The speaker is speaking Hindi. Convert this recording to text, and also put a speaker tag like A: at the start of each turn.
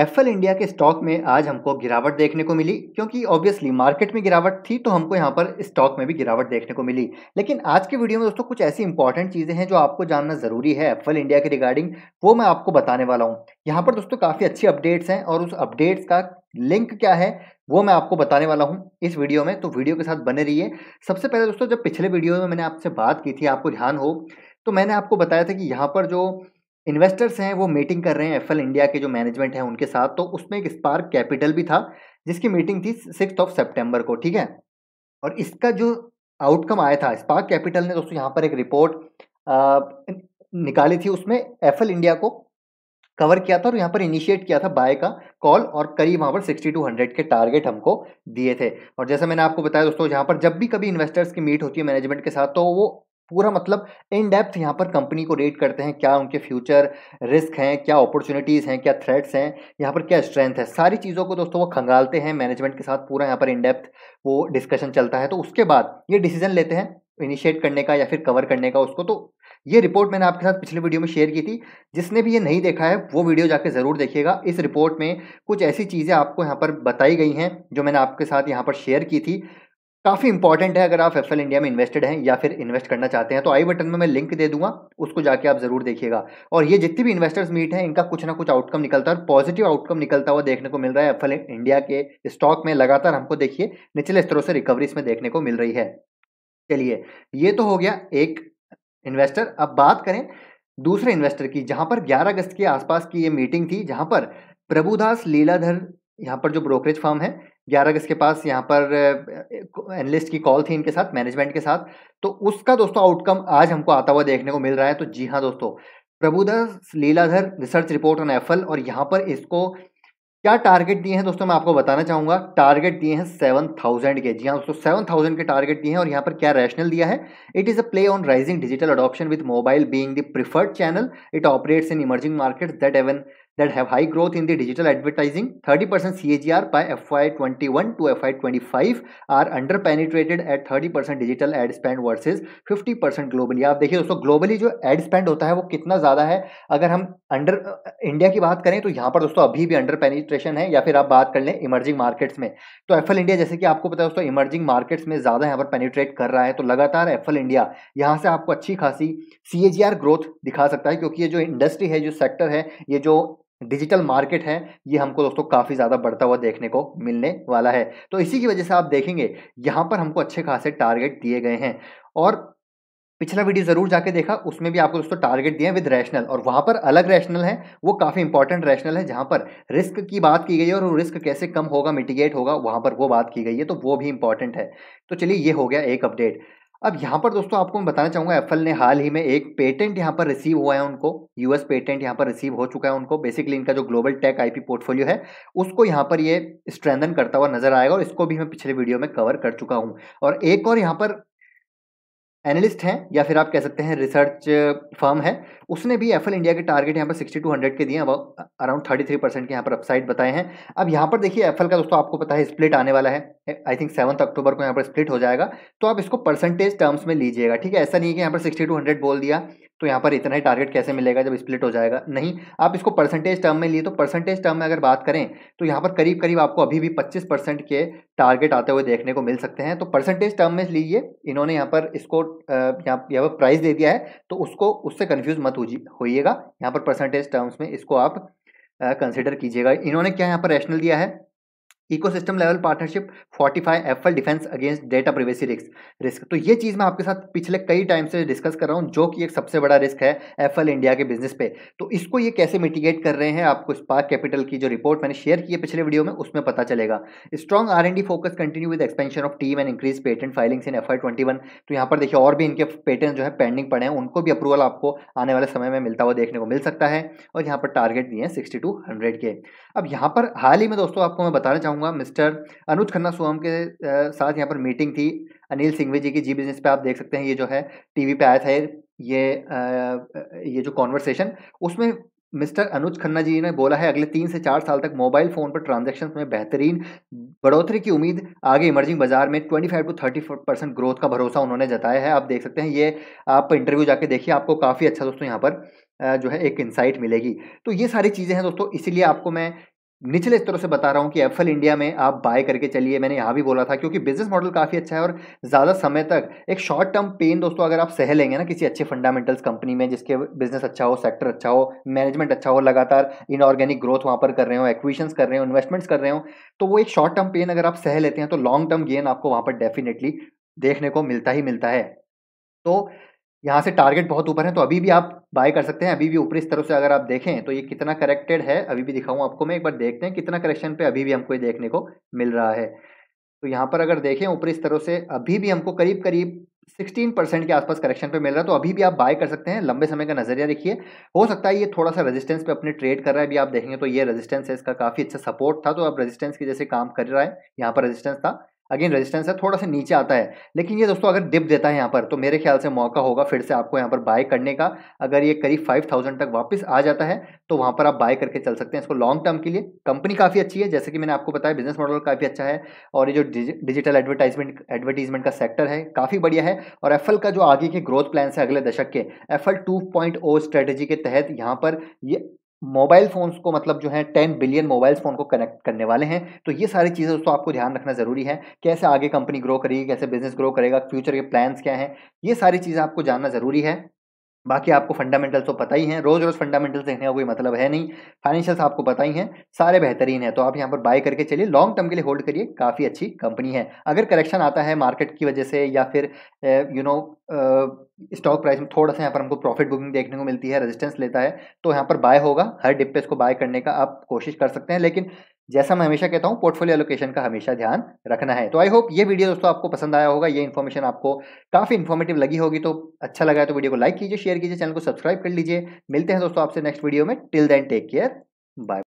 A: एफएल इंडिया के स्टॉक में आज हमको गिरावट देखने को मिली क्योंकि ऑब्वियसली मार्केट में गिरावट थी तो हमको यहाँ पर स्टॉक में भी गिरावट देखने को मिली लेकिन आज के वीडियो में दोस्तों कुछ ऐसी इंपॉर्टेंट चीज़ें हैं जो आपको जानना ज़रूरी है एफएल इंडिया के रिगार्डिंग वो मैं आपको बताने वाला हूँ यहाँ पर दोस्तों काफ़ी अच्छी अपडेट्स हैं और उस अपडेट्स का लिंक क्या है वो मैं आपको बताने वाला हूँ इस वीडियो में तो वीडियो के साथ बने रहिए सबसे पहले दोस्तों जब पिछले वीडियो में मैंने आपसे बात की थी आपको ध्यान हो तो मैंने आपको बताया था कि यहाँ पर जो इन्वेस्टर्स हैं वो मीटिंग कर रहे हैं एफ इंडिया के जो मैनेजमेंट है उनके साथ तो उसमें एक स्पार्क कैपिटल भी था जिसकी मीटिंग थी सिक्स ऑफ सेप्टेम्बर को ठीक है और इसका जो आउटकम आया था स्पार्क कैपिटल ने दोस्तों यहाँ पर एक रिपोर्ट निकाली थी उसमें एफ इंडिया को कवर किया था और यहाँ पर इनिशिएट किया था बाय का कॉल और करीब वहाँ पर सिक्सटी टू हंड्रेड के टारगेट हमको दिए थे और जैसा मैंने आपको बताया दोस्तों यहाँ पर जब भी कभी इन्वेस्टर्स की मीट होती है मैनेजमेंट के साथ तो वो पूरा मतलब इन डेप्थ यहाँ पर कंपनी को रेट करते हैं क्या उनके फ्यूचर रिस्क हैं क्या अपॉर्चुनिटीज़ हैं क्या थ्रेट्स हैं यहाँ पर क्या स्ट्रेंथ है सारी चीज़ों को दोस्तों वो खंगालते हैं मैनेजमेंट के साथ पूरा यहाँ पर इन डेप्थ वो डिस्कशन चलता है तो उसके बाद ये डिसीजन लेते हैं इनिशिएट करने का या फिर कवर करने का उसको तो ये रिपोर्ट मैंने आपके साथ पिछले वीडियो में शेयर की थी जिसने भी ये नहीं देखा है वो वीडियो जाके ज़रूर देखिएगा इस रिपोर्ट में कुछ ऐसी चीज़ें आपको यहाँ पर बताई गई हैं जो मैंने आपके साथ यहाँ पर शेयर की थी काफ़ी इंपॉर्टेंट है अगर आप एफ इंडिया में इन्वेस्टेड हैं या फिर इन्वेस्ट करना चाहते हैं तो आई बटन में मैं लिंक दे दूंगा उसको जाके आप जरूर देखिएगा और ये जितनी भी इन्वेस्टर्स मीट हैं इनका कुछ ना कुछ आउटकम निकलता है और पॉजिटिव आउटकम निकलता हुआ देखने को मिल रहा है एफ इंडिया के स्टॉक में लगातार हमको देखिए निचले स्तरों से रिकवरी इसमें देखने को मिल रही है चलिए ये तो हो गया एक इन्वेस्टर अब बात करें दूसरे इन्वेस्टर की जहां पर ग्यारह अगस्त के आसपास की ये मीटिंग थी जहां पर प्रभुदास लीलाधर यहाँ पर जो ब्रोकरेज फर्म है ग्यारह अगस्त के पास यहाँ पर एनलिस्ट की कॉल थी इनके साथ मैनेजमेंट के साथ तो उसका दोस्तों आउटकम आज हमको आता हुआ देखने को मिल रहा है तो जी हाँ दोस्तों Prabhudas Liladhar research report on Affle और यहाँ पर इसको क्या टारगेट दिए हैं दोस्तों मैं आपको बताना चाहूँगा टारगेट दिए हैं सेवन थाउजेंड के जी हाँ दोस्तों सेवन थाउजेंड के टारगेट दिए हैं और यहाँ पर क्या रैशनल दिया है it is a play on rising digital adoption with mobile being the preferred channel it operates in emerging markets that even that have high growth in the digital advertising, 30% CAGR by FY21 to FY25 are underpenetrated at 30% digital ad spend versus 50% globally. आप देखिए दोस्तों ग्लोबली जो एड स्पेंड होता है वो कितना ज़्यादा है अगर हम अंडर इंडिया की बात करें तो यहाँ पर दोस्तों अभी भी अंडर पेनिट्रेशन है या फिर आप बात कर लें इमर्जिंग मार्केट्स में तो एफ इंडिया जैसे कि आपको पता है दोस्तों इमर्जिंग मार्केट्स में ज़्यादा यहाँ पर पेनिट्रेट कर रहा है तो लगातार एफ इंडिया यहाँ से आपको अच्छी खासी सी ग्रोथ दिखा सकता है क्योंकि ये जो इंडस्ट्री है जो सेक्टर है ये जो डिजिटल मार्केट है ये हमको दोस्तों काफ़ी ज़्यादा बढ़ता हुआ देखने को मिलने वाला है तो इसी की वजह से आप देखेंगे यहाँ पर हमको अच्छे खासे टारगेट दिए गए हैं और पिछला वीडियो जरूर जाके देखा उसमें भी आपको दोस्तों टारगेट दिए विद रैशनल और वहाँ पर अलग रैशनल है वो काफ़ी इंपॉर्टेंट रैशनल है जहाँ पर रिस्क की बात की गई है और रिस्क कैसे कम होगा मिटिगेट होगा वहाँ पर वो बात की गई है तो वो भी इंपॉर्टेंट है तो चलिए ये हो गया एक अपडेट अब यहाँ पर दोस्तों आपको मैं बताना चाहूँगा एप्पल ने हाल ही में एक पेटेंट यहाँ पर रिसीव हुआ है उनको यूएस पेटेंट यहाँ पर रिसीव हो चुका है उनको बेसिकली इनका जो ग्लोबल टेक आईपी पोर्टफोलियो है उसको यहाँ पर ये स्ट्रेंथन करता हुआ नजर आएगा और इसको भी मैं पिछले वीडियो में कवर कर चुका हूँ और एक और यहाँ पर एनालिस्ट हैं या फिर आप कह सकते हैं रिसर्च फर्म है उसने भी एफ इंडिया के टारगेट यहाँ पर सिक्सटी टू हंड्रेड के दिए अराउंड थर्टी थ्री परसेंट के यहाँ पर अपसाइड बताए हैं अब यहाँ पर देखिए एफ का दोस्तों आपको पता है स्प्लिट आने वाला है आई थिंक सेवन्थ अक्टूबर को यहाँ पर स्प्लिट हो जाएगा तो आप इसको परसेंटेज टर्म्स में लीजिएगा ठीक है ऐसा नहीं है कि यहाँ पर सिक्सटी टू हंड्रेड बोल दिया तो यहाँ पर इतना ही टारगेट कैसे मिलेगा जब स्प्लिट हो जाएगा नहीं आप इसको परसेंटेज टर्म में लिए तो परसेंटेज टर्म में अगर बात करें तो यहाँ पर करीब करीब आपको अभी भी 25 परसेंट के टारगेट आते हुए देखने को मिल सकते हैं तो परसेंटेज टर्म में लीजिए इन्होंने यहाँ पर इसको यहाँ यहाँ पर प्राइस दे दिया है तो उसको उससे कन्फ्यूज मत होइएगा यहाँ पर परसेंटेज टर्म्स में इसको आप कंसिडर कीजिएगा इन्होंने क्या यहाँ पर रैशनल दिया है ecosystem level partnership Affle defence against data privacy risk risk तो ये चीज़ मैं आपके साथ पिछले कई टाइम से डिस्कस कर रहा हूँ जो कि एक सबसे बड़ा रिस्क है एल इंडिया के बिजनेस पे तो इसको ये कैसे मिटिगेट कर रहे हैं आपको स्पार्क कैपिटल की जो रिपोर्ट मैंने शेयर की है पिछले वीडियो में उसमें पता चलेगा strong R and focus continue with expansion of team and increase patent filings in F twenty one तो यहाँ पर देखिए और भी इनके पेटेंट जो है पेंडिंग पड़े हैं उनको भी अप्रूवल आपको आने वाले समय में मिलता हुआ देखने को मिल सकता है और यहाँ पर टारगेट भी हैं सिक्सटी टू हंड्रेड के अब यहाँ पर हाल ही में दोस्तों आपको मैं बताना चाहूँगा चाहूँगा मिस्टर अनुज खन्ना सोहम के साथ यहाँ पर मीटिंग थी अनिल सिंघवी जी की जी बिजनेस पे आप देख सकते हैं ये जो है टीवी पे आया था ये आ, ये जो कॉन्वर्सेशन उसमें मिस्टर अनुज खन्ना जी ने बोला है अगले तीन से चार साल तक मोबाइल फ़ोन पर ट्रांजेक्शन में बेहतरीन बढ़ोतरी की उम्मीद आगे इमर्जिंग बाजार में 25 टू 30 परसेंट ग्रोथ का भरोसा उन्होंने जताया है आप देख सकते हैं ये आप इंटरव्यू जाके देखिए आपको काफ़ी अच्छा दोस्तों यहाँ पर जो है एक इंसाइट मिलेगी तो ये सारी चीज़ें हैं दोस्तों इसीलिए आपको मैं निचले स्तरों से बता रहा हूँ कि एफएल इंडिया में आप बाय करके चलिए मैंने यहाँ भी बोला था क्योंकि बिजनेस मॉडल काफ़ी अच्छा है और ज़्यादा समय तक एक शॉर्ट टर्म पेन दोस्तों अगर आप सह लेंगे ना किसी अच्छे फंडामेंटल्स कंपनी में जिसके बिजनेस अच्छा हो सेक्टर अच्छा हो मैनेजमेंट अच्छा हो लगातार इनऑर्गेनिक ग्रोथ वहाँ पर कर रहे हो एक्विशंस कर रहे हो इन्वेस्टमेंट्स कर रहे हो तो वो एक शॉर्ट टर्म पेन अगर आप सह लेते हैं तो लॉन्ग टर्म गेन आपको वहाँ पर डेफिनेटली देखने को मिलता ही मिलता है तो यहाँ से टारगेट बहुत ऊपर है तो अभी भी आप बाय कर सकते हैं अभी भी ऊपर इस तरह से अगर आप देखें तो ये कितना करेक्टेड है अभी भी दिखाऊँ आपको मैं एक बार देखते हैं कितना करेक्शन पे अभी भी हमको ये देखने को मिल रहा है तो यहाँ पर अगर देखें ऊपर इस तरह से अभी भी हमको करीब करीब सिक्सटीन परसेंट के आसपास करेक्शन पे मिल रहा है तो अभी भी आप बाय कर सकते हैं लंबे समय का नजरिया देखिए हो सकता है ये थोड़ा सा रेजिस्टेंस पे अपने ट्रेड कर रहा है अभी आप देखेंगे तो ये रेजिस्टेंस है इसका काफ़ी अच्छा सपोर्ट था तो अब रेजिस्टेंस की जैसे काम कर रहा है यहाँ पर रेजिस्टेंस था अगेन रेजिस्टेंस है थोड़ा सा नीचे आता है लेकिन ये दोस्तों अगर डिप देता है यहाँ पर तो मेरे ख्याल से मौका होगा फिर से आपको यहाँ पर बाय करने का अगर ये करीब फाइव थाउजेंड तक वापस आ जाता है तो वहाँ पर आप बाय करके चल सकते हैं इसको लॉन्ग टर्म के लिए कंपनी काफ़ी अच्छी है जैसे कि मैंने आपको बताया बिजनेस मॉडल काफ़ी अच्छा है और ये जो डिजिटल एडवर्टाइजमेंट एडवर्टीजमेंट का सेक्टर है काफ़ी बढ़िया है और एफल का जो आगे के ग्रोथ प्लान है अगले दशक के एफल टू स्ट्रेटेजी के तहत यहाँ पर ये मोबाइल फ़ोन्स को मतलब जो है टेन बिलियन मोबाइल फ़ोन को कनेक्ट करने वाले हैं तो ये सारी चीज़ें दोस्तों आपको ध्यान रखना ज़रूरी है कैसे आगे कंपनी ग्रो करेगी कैसे बिजनेस ग्रो करेगा फ्यूचर के प्लान्स क्या हैं ये सारी चीज़ें आपको जानना ज़रूरी है बाकी आपको फंडामेंटल्स तो पता ही हैं रोज़ रोज़ फंडामेंटल्स देखने का कोई मतलब है नहीं फाइनेंशियल्स आपको पता ही हैं सारे बेहतरीन हैं तो आप यहाँ पर बाय करके चलिए लॉन्ग टर्म के लिए होल्ड करिए काफ़ी अच्छी कंपनी है अगर करेक्शन आता है मार्केट की वजह से या फिर यू नो स्टॉक प्राइस में थोड़ा सा यहाँ पर हमको प्रॉफिट बुकिंग देखने को मिलती है रेजिस्टेंस लेता है तो यहाँ पर बाय होगा हर डिप पे इसको बाय करने का आप कोशिश कर सकते हैं लेकिन जैसा मैं हमेशा कहता हूँ पोर्टफोलियो एलोकेशन का हमेशा ध्यान रखना है तो आई होप ये वीडियो दोस्तों आपको पसंद आया होगा ये इन्फॉर्मेशन आपको काफ़ी इन्फॉर्मेटिव लगी होगी तो अच्छा लगा तो वीडियो को लाइक कीजिए शेयर कीजिए चैनल को सब्सक्राइब कर लीजिए मिलते हैं दोस्तों आपसे नेक्स्ट वीडियो में till then take care bye